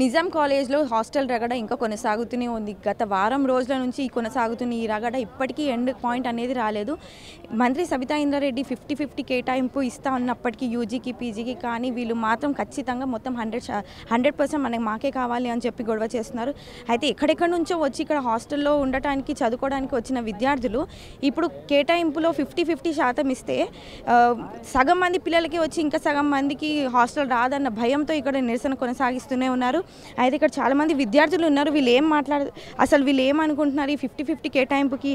నిజాం కాలేజ్లో హాస్టల్ రగడ ఇంకా కొనసాగుతూనే ఉంది గత వారం రోజుల నుంచి కొనసాగుతున్న ఈ రగడ ఇప్పటికీ ఎండ్ పాయింట్ అనేది రాలేదు మంత్రి సబితా ఇంద్రారెడ్డి ఫిఫ్టీ ఫిఫ్టీ కేటాయింపు ఇస్తా ఉన్నప్పటికీ యూజీకి పీజీకి కానీ వీళ్ళు మాత్రం ఖచ్చితంగా మొత్తం హండ్రెడ్ హండ్రెడ్ పర్సెంట్ మనకి మాకే కావాలి అని చెప్పి గొడవ చేస్తున్నారు అయితే ఎక్కడెక్కడి నుంచో వచ్చి ఇక్కడ హాస్టల్లో ఉండటానికి చదువుకోవడానికి వచ్చిన విద్యార్థులు ఇప్పుడు కేటాయింపులో ఫిఫ్టీ ఫిఫ్టీ శాతం ఇస్తే సగం మంది పిల్లలకి వచ్చి ఇంకా సగం మందికి హాస్టల్ రాదన్న భయంతో ఇక్కడ నిరసన కొనసాగిస్తూనే ఉన్నారు అయితే ఇక్కడ చాలామంది విద్యార్థులు ఉన్నారు వీళ్ళు ఏం మాట్లాడ అసలు వీళ్ళు అనుకుంటున్నారు ఈ ఫిఫ్టీ ఫిఫ్టీ కేటాయింపుకి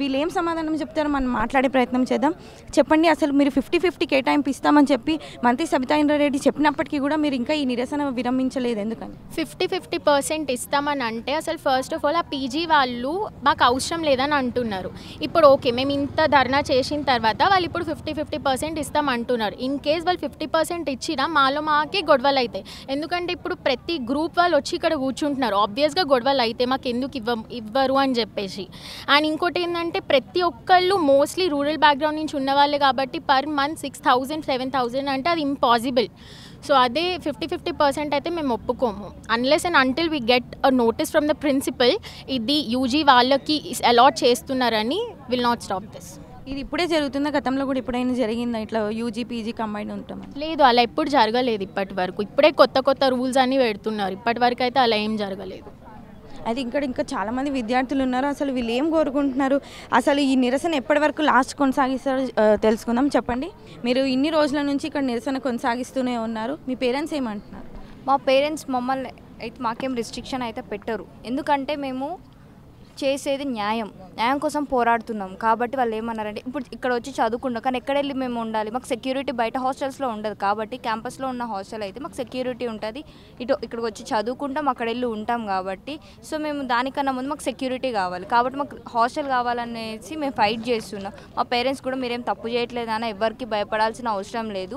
వీళ్ళు ఏం సమాధానం చెప్తారో మనం మాట్లాడే ప్రయత్నం చేద్దాం చెప్పండి అసలు మీరు ఫిఫ్టీ ఫిఫ్టీ కేటాయింపు ఇస్తామని చెప్పి మంత్రి సబితా ఇంద్రారెడ్డి చెప్పినప్పటికీ కూడా మీరు ఇంకా ఈ నిరసన విరమించలేదు ఎందుకని ఫిఫ్టీ ఫిఫ్టీ పర్సెంట్ ఇస్తామని అంటే అసలు ఫస్ట్ ఆఫ్ ఆల్ ఆ పీజీ వాళ్ళు మాకు అవసరం లేదని అంటున్నారు ఇప్పుడు ఓకే మేము ఇంత ధర్నా చేసిన తర్వాత వాళ్ళు ఇప్పుడు ఫిఫ్టీ ఫిఫ్టీ పర్సెంట్ ఇస్తామంటున్నారు ఇన్ కేస్ వాళ్ళు ఫిఫ్టీ పర్సెంట్ ఇచ్చినా మాలో మాకే గొడవలు అవుతాయి ఎందుకంటే ఇప్పుడు ప్రతి ప్రతి గ్రూప్ వాళ్ళు వచ్చి ఇక్కడ కూర్చుంటున్నారు ఆబ్వియస్గా గొడవలు అయితే మాకు ఎందుకు ఇవ్వ ఇవ్వరు అని చెప్పేసి అండ్ ఇంకోటి ఏంటంటే ప్రతి ఒక్కళ్ళు మోస్ట్లీ రూరల్ బ్యాక్గ్రౌండ్ నుంచి ఉన్నవాళ్ళే కాబట్టి per month six thousand seven thousand అంటే అది ఇంపాసిబుల్ సో అదే ఫిఫ్టీ ఫిఫ్టీ పర్సెంట్ అయితే మేము ఒప్పుకోము unless and until we get a notice from the principal ఇది యూజీ వాళ్ళకి అలాట్ చేస్తున్నారని విల్ నాట్ స్టాప్ దిస్ ఇది ఇప్పుడే జరుగుతుందా గతంలో కూడా ఇప్పుడైనా జరిగిందా ఇట్లా యూజీ పీజీ కంబైన్ ఉంటాం లేదు అలా ఎప్పుడు జరగలేదు ఇప్పటి వరకు ఇప్పుడే కొత్త కొత్త రూల్స్ అన్ని పెడుతున్నారు ఇప్పటి వరకు అయితే అలా ఏం జరగలేదు అది ఇంకా ఇంకా చాలామంది విద్యార్థులు ఉన్నారు అసలు వీళ్ళు ఏం కోరుకుంటున్నారు అసలు ఈ నిరసన ఎప్పటి వరకు లాస్ట్ కొనసాగిస్తారో తెలుసుకుందాం చెప్పండి మీరు ఇన్ని రోజుల నుంచి ఇక్కడ నిరసన కొనసాగిస్తూనే ఉన్నారు మీ పేరెంట్స్ ఏమంటున్నారు మా పేరెంట్స్ మమ్మల్ని అయితే మాకేం రిస్ట్రిక్షన్ అయితే పెట్టరు ఎందుకంటే మేము చేసేది న్యాయం న్యాయం కోసం పోరాడుతున్నాం కాబట్టి వాళ్ళు ఏమన్నారంటే ఇప్పుడు ఇక్కడ వచ్చి చదువుకుండా కానీ ఎక్కడ వెళ్ళి మేము ఉండాలి మాకు సెక్యూరిటీ బయట హాస్టల్స్లో ఉండదు కాబట్టి క్యాంపస్లో ఉన్న హాస్టల్ అయితే మాకు సెక్యూరిటీ ఉంటుంది ఇటు ఇక్కడికి వచ్చి చదువుకుంటాం అక్కడ వెళ్ళి ఉంటాం కాబట్టి సో మేము దానికన్నా ముందు మాకు సెక్యూరిటీ కావాలి కాబట్టి మాకు హాస్టల్ కావాలనేసి మేము ఫైట్ చేస్తున్నాం మా పేరెంట్స్ కూడా మీరేం తప్పు చేయట్లేదని ఎవరికి భయపడాల్సిన అవసరం లేదు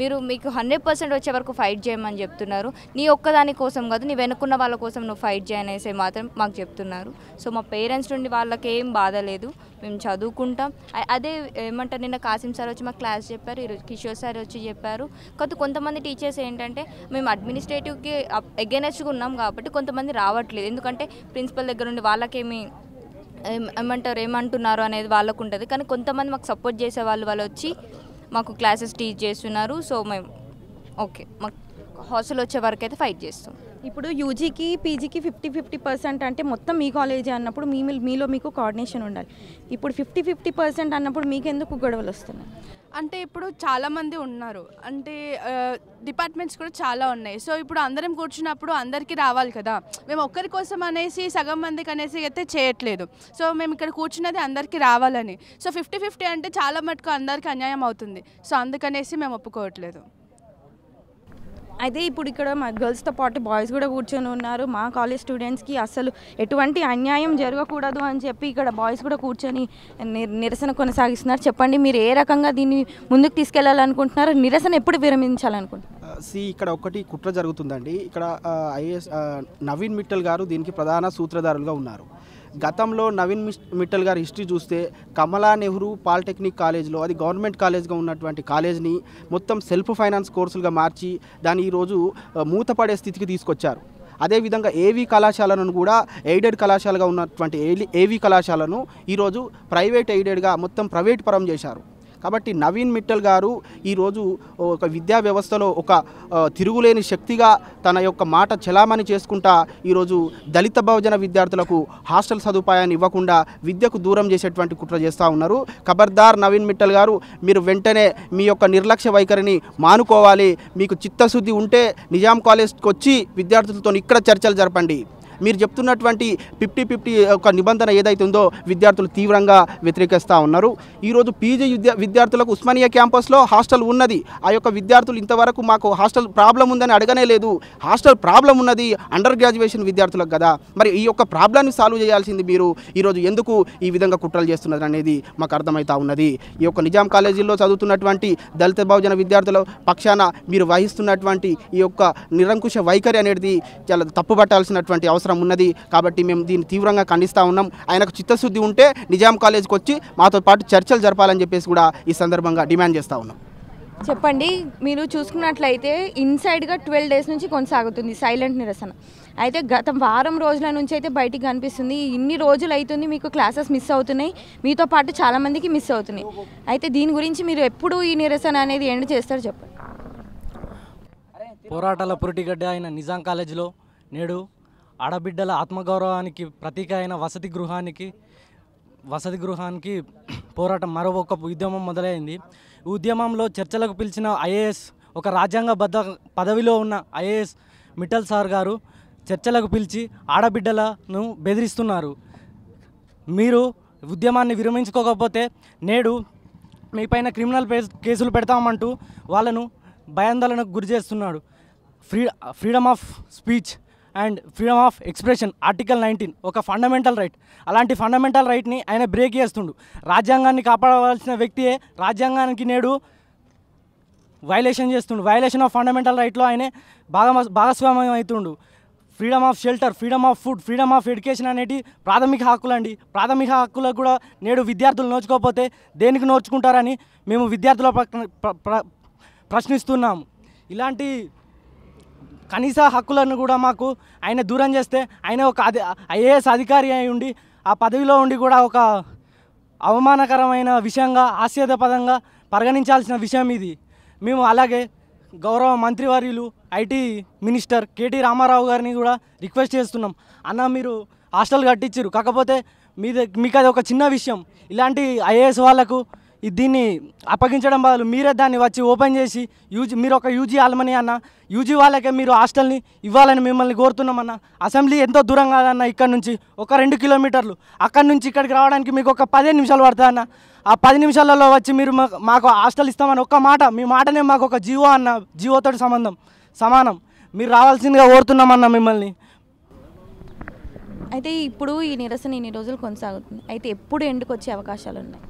మీరు మీకు హండ్రెడ్ పర్సెంట్ వచ్చే వరకు ఫైట్ చేయమని చెప్తున్నారు నీ ఒక్కదాని కోసం కాదు నీ వెనుకున్న వాళ్ళ కోసం నువ్వు ఫైట్ చేయనేసి మాత్రం మాకు చెప్తున్నారు సో మా పేరెంట్స్ నుండి వాళ్ళకి ఏం బాధ లేదు మేము చదువుకుంటాం అదే ఏమంటారు నిన్న కాసిం సార్ వచ్చి మాకు క్లాస్ చెప్పారు ఈరోజు కిషోర్ సార్ వచ్చి చెప్పారు కాదు కొంతమంది టీచర్స్ ఏంటంటే మేము అడ్మినిస్ట్రేటివ్కి ఎగెనెస్ట్గా ఉన్నాం కాబట్టి కొంతమంది రావట్లేదు ఎందుకంటే ప్రిన్సిపల్ దగ్గర నుండి వాళ్ళకేమి ఏమంటారు ఏమంటున్నారు అనేది వాళ్ళకు ఉంటుంది కానీ కొంతమంది మాకు సపోర్ట్ చేసే వాళ్ళు వాళ్ళు వచ్చి మాకు క్లాసెస్ టీచ్ చేస్తున్నారు సో మేము ఓకే మాకు హాస్టల్ వచ్చే వరకు అయితే ఫైట్ చేస్తాం ఇప్పుడు యూజీకి పీజీకి ఫిఫ్టీ ఫిఫ్టీ పర్సెంట్ అంటే మొత్తం మీ కాలేజీ అన్నప్పుడు మీ మీలో మీకు కోఆర్డినేషన్ ఉండాలి ఇప్పుడు ఫిఫ్టీ ఫిఫ్టీ పర్సెంట్ అన్నప్పుడు మీకు ఎందుకు గొడవలు వస్తున్నాయి అంటే ఇప్పుడు చాలామంది ఉన్నారు అంటే డిపార్ట్మెంట్స్ కూడా చాలా ఉన్నాయి సో ఇప్పుడు అందరం కూర్చున్నప్పుడు అందరికీ రావాలి కదా మేము ఒక్కరి కోసం అనేసి సగం మందికి అనేసి అయితే చేయట్లేదు సో మేము ఇక్కడ కూర్చున్నది అందరికీ రావాలని సో ఫిఫ్టీ ఫిఫ్టీ అంటే చాలా మటుకు అందరికీ అన్యాయం అవుతుంది సో అందుకనేసి మేము ఒప్పుకోవట్లేదు అయితే ఇప్పుడు ఇక్కడ మా గర్ల్స్తో పాటు బాయ్స్ కూడా కూర్చొని ఉన్నారు మా కాలేజ్ స్టూడెంట్స్కి అసలు ఎటువంటి అన్యాయం జరగకూడదు అని చెప్పి ఇక్కడ బాయ్స్ కూడా కూర్చొని నిరసన కొనసాగిస్తున్నారు చెప్పండి మీరు ఏ రకంగా దీన్ని ముందుకు తీసుకెళ్లాలనుకుంటున్నారు నిరసన ఎప్పుడు విరమించాలనుకుంటున్నారు సి ఇక్కడ ఒకటి కుట్ర జరుగుతుందండి ఇక్కడ ఐఏఎస్ నవీన్ మిట్టల్ గారు దీనికి ప్రధాన సూత్రధారులుగా ఉన్నారు గతంలో నవీన్ మిట్టల్ గారి హిస్టరీ చూస్తే కమలా నెహ్రూ పాలిటెక్నిక్ కాలేజ్లో అది గవర్నమెంట్ కాలేజ్గా ఉన్నటువంటి కాలేజ్ని మొత్తం సెల్ఫ్ ఫైనాన్స్ కోర్సులుగా మార్చి దాన్ని ఈరోజు మూతపడే స్థితికి తీసుకొచ్చారు అదేవిధంగా ఏవీ కళాశాలను కూడా ఎయిడెడ్ కళాశాలగా ఉన్నటువంటి ఏవీ కళాశాలను ఈరోజు ప్రైవేట్ ఎయిడెడ్గా మొత్తం ప్రైవేట్ పరం చేశారు కాబట్టి నవీన్ మిట్టల్ గారు ఈరోజు ఒక విద్యా వ్యవస్థలో ఒక తిరుగులేని శక్తిగా తన యొక్క మాట చలామణి చేసుకుంటా ఈరోజు దళిత బహుజన విద్యార్థులకు హాస్టల్ సదుపాయాన్ని ఇవ్వకుండా విద్యకు దూరం చేసేటువంటి కుట్ర చేస్తూ ఉన్నారు ఖబర్దార్ నవీన్ మిట్టల్ గారు మీరు వెంటనే మీ యొక్క నిర్లక్ష్య వైఖరిని మానుకోవాలి మీకు చిత్తశుద్ధి ఉంటే నిజాం కాలేజ్కి వచ్చి విద్యార్థులతో ఇక్కడ చర్చలు జరపండి మీరు చెప్తున్నటువంటి ఫిఫ్టీ ఫిఫ్టీ ఒక నిబంధన ఏదైతే ఉందో విద్యార్థులు తీవ్రంగా వ్యతిరేకిస్తూ ఉన్నారు ఈరోజు పీజీ విద్యార్థులకు ఉస్మానియా క్యాంపస్లో హాస్టల్ ఉన్నది ఆ యొక్క విద్యార్థులు ఇంతవరకు మాకు హాస్టల్ ప్రాబ్లం ఉందని అడగనే లేదు హాస్టల్ ప్రాబ్లం ఉన్నది అండర్ గ్రాడ్యుయేషన్ విద్యార్థులకు కదా మరి ఈ యొక్క ప్రాబ్లాన్ని సాల్వ్ చేయాల్సింది మీరు ఈరోజు ఎందుకు ఈ విధంగా కుట్రలు చేస్తున్నారు అనేది మాకు అర్థమవుతా ఉన్నది ఈ యొక్క నిజాం కాలేజీలో చదువుతున్నటువంటి దళిత బహుజన విద్యార్థుల పక్షాన మీరు వహిస్తున్నటువంటి ఈ యొక్క నిరంకుశ వైఖరి అనేది చాలా తప్పుబట్టాల్సినటువంటి అవసరం అవసరం ఉన్నది కాబట్టి మేము దీన్ని తీవ్రంగా ఖండిస్తూ ఉన్నాం ఆయనకు చిత్తశుద్ధి ఉంటే నిజాం కాలేజ్కి వచ్చి మాతో పాటు చర్చలు జరపాలని చెప్పేసి కూడా ఈ సందర్భంగా డిమాండ్ చేస్తూ ఉన్నాం చెప్పండి మీరు చూసుకున్నట్లయితే ఇన్సైడ్గా ట్వెల్వ్ డేస్ నుంచి కొనసాగుతుంది సైలెంట్ నిరసన అయితే గత వారం రోజుల నుంచి అయితే బయటికి కనిపిస్తుంది ఇన్ని రోజులు అవుతుంది మీకు క్లాసెస్ మిస్ అవుతున్నాయి మీతో పాటు చాలామందికి మిస్ అవుతున్నాయి అయితే దీని గురించి మీరు ఎప్పుడు ఈ నిరసన అనేది ఎండ్ చేస్తారు చెప్పండి పోరాటాల పురిటిగడ్డ అయిన నిజాం కాలేజీలో నేడు ఆడబిడ్డల ఆత్మగౌరవానికి ప్రతీక అయిన వసతి గృహానికి వసతి గృహానికి పోరాటం మరో ఒక ఉద్యమం మొదలైంది ఉద్యమంలో చర్చలకు పిలిచిన ఐఏఎస్ ఒక రాజ్యాంగ బద్ద పదవిలో ఉన్న ఐఏఎస్ మిఠల్ సార్ గారు చర్చలకు పిలిచి ఆడబిడ్డలను బెదిరిస్తున్నారు మీరు ఉద్యమాన్ని విరమించుకోకపోతే నేడు మీపైన క్రిమినల్ కేసులు పెడతామంటూ వాళ్ళను భయాందోళనకు గురి చేస్తున్నాడు free freedom of speech and freedom of expression article nineteen ఒక ఫండమెంటల్ రైట్ అలాంటి ఫండమెంటల్ రైట్ని ఆయన బ్రేక్ చేస్తుండు రాజ్యాంగాన్ని కాపాడవలసిన వ్యక్తియే రాజ్యాంగానికి నేడు వైలేషన్ చేస్తుండు వైలేషన్ ఆఫ్ ఫండమెంటల్ రైట్లో ఆయనే భాగ భాగస్వామ్యం అవుతుండు freedom of shelter freedom of food freedom of education అనేటి ప్రాథమిక హక్కులు అండి ప్రాథమిక హక్కులకు కూడా నేడు విద్యార్థులు నోచుకోకపోతే దేనికి నోచుకుంటారని మేము విద్యార్థుల ప్రశ్నిస్తున్నాము ఇలాంటి కనీస హక్కులను కూడా మాకు ఆయన దూరం చేస్తే ఆయన ఒక అధి ఐఏఎస్ అధికారి అయి ఉండి ఆ పదవిలో ఉండి కూడా ఒక అవమానకరమైన విషయంగా ఆశ్చర్యపదంగా పరిగణించాల్సిన విషయం ఇది మేము అలాగే గౌరవ మంత్రివర్యులు ఐటీ మినిస్టర్ కేటీ రామారావు గారిని కూడా రిక్వెస్ట్ చేస్తున్నాం అన్న మీరు హాస్టల్ కట్టించారు కాకపోతే మీద మీకు అది ఒక చిన్న విషయం ఇలాంటి ఐఏఎస్ వాళ్లకు దీన్ని అప్పగించడం బదులు మీరే దాన్ని వచ్చి ఓపెన్ చేసి యూజీ మీరు ఒక యూజీ ఆల్మని అన్న యూజీ వాళ్ళకే మీరు హాస్టల్ని ఇవ్వాలని మిమ్మల్ని కోరుతున్నామన్న అసెంబ్లీ ఎంతో దూరం కాదన్న ఇక్కడ నుంచి ఒక రెండు కిలోమీటర్లు అక్కడ నుంచి ఇక్కడికి రావడానికి మీకు ఒక పదిహేను నిమిషాలు పడుతుందన్న ఆ పది నిమిషాలలో వచ్చి మీరు మాకు హాస్టల్ ఇస్తామని ఒక్క మాట మీ మాటనే మాకు ఒక జీవో అన్న జీవోతో సంబంధం సమానం మీరు రావాల్సిందిగా కోరుతున్నామన్న మిమ్మల్ని అయితే ఇప్పుడు ఈ నిరసన ఇన్ని రోజులు కొనసాగుతుంది అయితే ఎప్పుడు ఎండుకు వచ్చే అవకాశాలు ఉన్నాయి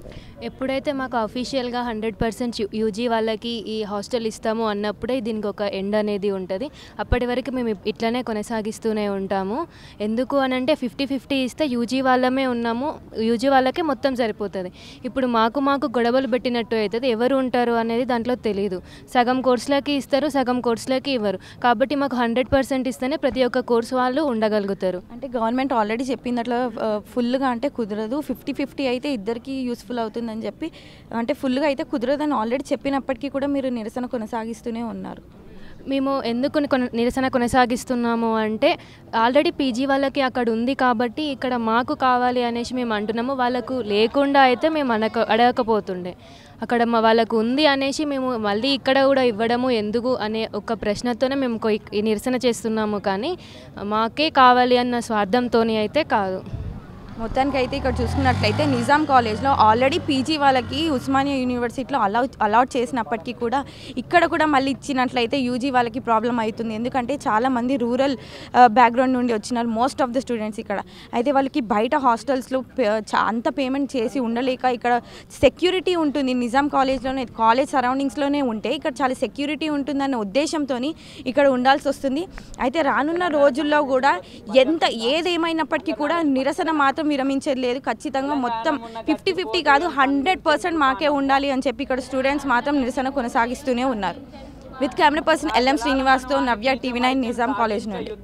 ఎప్పుడైతే మాకు అఫీషియల్గా హండ్రెడ్ పర్సెంట్ యూజీ వాళ్ళకి ఈ హాస్టల్ ఇస్తాము అన్నప్పుడే దీనికి ఒక ఎండ్ అనేది ఉంటుంది అప్పటి వరకు మేము ఇట్లనే కొనసాగిస్తూనే ఉంటాము ఎందుకు అని అంటే ఫిఫ్టీ ఫిఫ్టీ ఇస్తే యూజీ వాళ్ళమే ఉన్నాము యూజీ వాళ్ళకే మొత్తం సరిపోతుంది ఇప్పుడు మాకు మాకు గొడవలు పెట్టినట్టు అవుతుంది ఎవరు ఉంటారు అనేది దాంట్లో తెలియదు సగం కోర్సులకి ఇస్తారు సగం కోర్సులకి ఇవ్వరు కాబట్టి మాకు హండ్రెడ్ పర్సెంట్ ఇస్తేనే ప్రతి ఒక్క కోర్సు వాళ్ళు ఉండగలుగుతారు అంటే గవర్నమెంట్ గవర్నమెంట్ ఆల్రెడీ చెప్పింది అట్లా ఫుల్గా అంటే కుదరదు ఫిఫ్టీ ఫిఫ్టీ అయితే ఇద్దరికి యూస్ఫుల్ అవుతుందని చెప్పి అంటే ఫుల్గా అయితే కుదరదని ఆల్రెడీ చెప్పినప్పటికీ కూడా మీరు నిరసన కొనసాగిస్తూనే ఉన్నారు మేము ఎందుకు నిరసన కొనసాగిస్తున్నాము అంటే ఆల్రెడీ పీజీ వాళ్ళకి అక్కడ ఉంది కాబట్టి ఇక్కడ మాకు కావాలి అనేసి మేము అంటున్నాము వాళ్ళకు లేకుండా అయితే మేము అనక అడగకపోతుండే అక్కడ మా వాళ్ళకు ఉంది అనేసి మేము మళ్ళీ ఇక్కడ కూడా ఇవ్వడము ఎందుకు అనే ఒక ప్రశ్నతోనే మేము నిరసన చేస్తున్నాము కానీ మాకే కావాలి అన్న స్వార్థంతో అయితే కాదు మొత్తానికి అయితే ఇక్కడ చూసుకున్నట్లయితే నిజాం కాలేజ్లో ఆల్రెడీ పీజీ వాళ్ళకి ఉస్మానియా యూనివర్సిటీలో అలౌ అలాట్ చేసినప్పటికీ కూడా ఇక్కడ కూడా మళ్ళీ ఇచ్చినట్లయితే యూజీ వాళ్ళకి ప్రాబ్లం అవుతుంది ఎందుకంటే చాలామంది రూరల్ బ్యాక్గ్రౌండ్ నుండి వచ్చినారు మోస్ట్ ఆఫ్ ద స్టూడెంట్స్ ఇక్కడ అయితే వాళ్ళకి బయట హాస్టల్స్లో అంత పేమెంట్ చేసి ఉండలేక ఇక్కడ సెక్యూరిటీ ఉంటుంది నిజాం కాలేజ్లోనే కాలేజ్ సరౌండింగ్స్లోనే ఉంటే ఇక్కడ చాలా సెక్యూరిటీ ఉంటుందనే ఉద్దేశంతో ఇక్కడ ఉండాల్సి వస్తుంది అయితే రానున్న రోజుల్లో కూడా ఎంత ఏదేమైనప్పటికీ కూడా నిరసన మాత్రం మాత్రం విరమించేది లేదు ఖచ్చితంగా మొత్తం ఫిఫ్టీ ఫిఫ్టీ కాదు హండ్రెడ్ పర్సెంట్ మాకే ఉండాలి అని చెప్పి ఇక్కడ స్టూడెంట్స్ మాత్రం నిరసన కొనసాగిస్తూనే ఉన్నారు విత్ కెమెరా పర్సన్ ఎల్ఎం శ్రీనివాస్తో Navya TV nine Nizam college నుండి